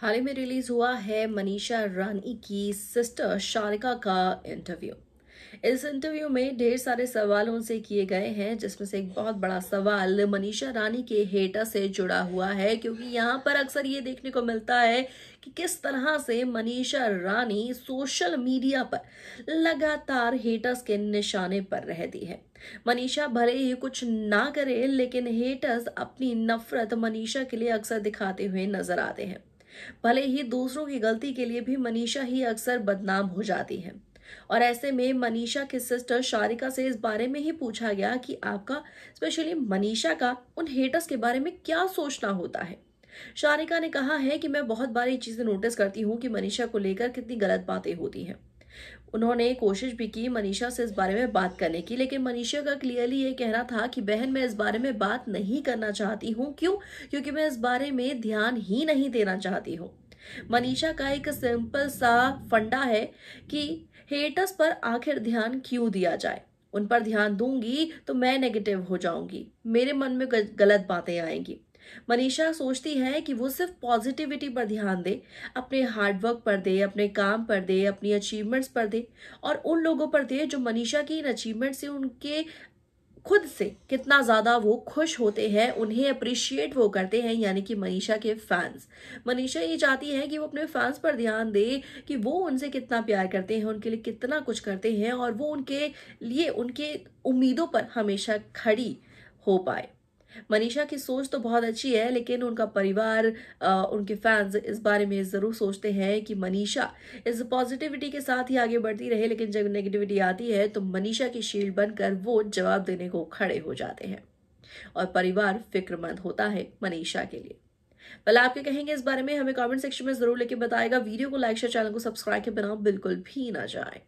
हाल ही में रिलीज हुआ है मनीषा रानी की सिस्टर शारिका का इंटरव्यू इस इंटरव्यू में ढेर सारे सवाल उनसे किए गए हैं जिसमें से एक बहुत बड़ा सवाल मनीषा रानी के हेटर से जुड़ा हुआ है क्योंकि यहाँ पर अक्सर ये देखने को मिलता है कि किस तरह से मनीषा रानी सोशल मीडिया पर लगातार हेटर्स के निशाने पर रहती है मनीषा भले ही कुछ ना करे लेकिन हेटर्स अपनी नफरत मनीषा के लिए अक्सर दिखाते हुए नजर आते हैं भले ही दूसरों की गलती के लिए भी मनीषा ही अक्सर बदनाम हो जाती है और ऐसे में मनीषा की सिस्टर शारिका से इस बारे में ही पूछा गया कि आपका स्पेशली मनीषा का उन हेटर्स के बारे में क्या सोचना होता है शारिका ने कहा है कि मैं बहुत बार ये चीज़ें नोटिस करती हूँ कि मनीषा को लेकर कितनी गलत बातें होती हैं उन्होंने कोशिश भी की मनीषा से इस बारे में बात करने की लेकिन मनीषा का क्लियरली ये कहना था कि बहन मैं इस बारे में बात नहीं करना चाहती हूँ क्यों क्योंकि मैं इस बारे में ध्यान ही नहीं देना चाहती हूँ मनीषा का एक सिंपल सा फंडा है कि हेटर्स पर आखिर ध्यान क्यों दिया जाए उन पर ध्यान दूंगी तो मैं नेगेटिव हो जाऊंगी मेरे मन में गलत बातें आएंगी मनीषा सोचती है कि वो सिर्फ पॉजिटिविटी पर ध्यान दे अपने हार्डवर्क पर दे अपने काम पर दे अपनी अचीवमेंट्स पर दे और उन लोगों पर दे जो मनीषा की इन अचीवमेंट से उनके खुद से कितना ज़्यादा वो खुश होते हैं उन्हें अप्रिशिएट वो करते हैं यानी कि मनीषा के फैंस मनीषा ये चाहती है कि वो अपने फैंस पर ध्यान दे कि वो उनसे कितना प्यार करते हैं उनके लिए कितना कुछ करते हैं और वो उनके लिए उनके उम्मीदों पर हमेशा खड़ी हो पाए मनीषा की सोच तो बहुत अच्छी है लेकिन उनका परिवार उनके फैंस इस बारे में ज़रूर सोचते हैं कि मनीषा इस पॉजिटिविटी के साथ ही आगे बढ़ती रहे लेकिन जब नेगेटिविटी आती है तो मनीषा की शील्ड बनकर वो जवाब देने को खड़े हो जाते हैं और परिवार फिक्रमंद होता है मनीषा के लिए पहले आपके कहेंगे इस बारे में हमें कमेंट सेक्शन में जरूर लेके बताएगा वीडियो को लाइक शेयर चैनल को सब्सक्राइब के बिना बिल्कुल भी ना जाए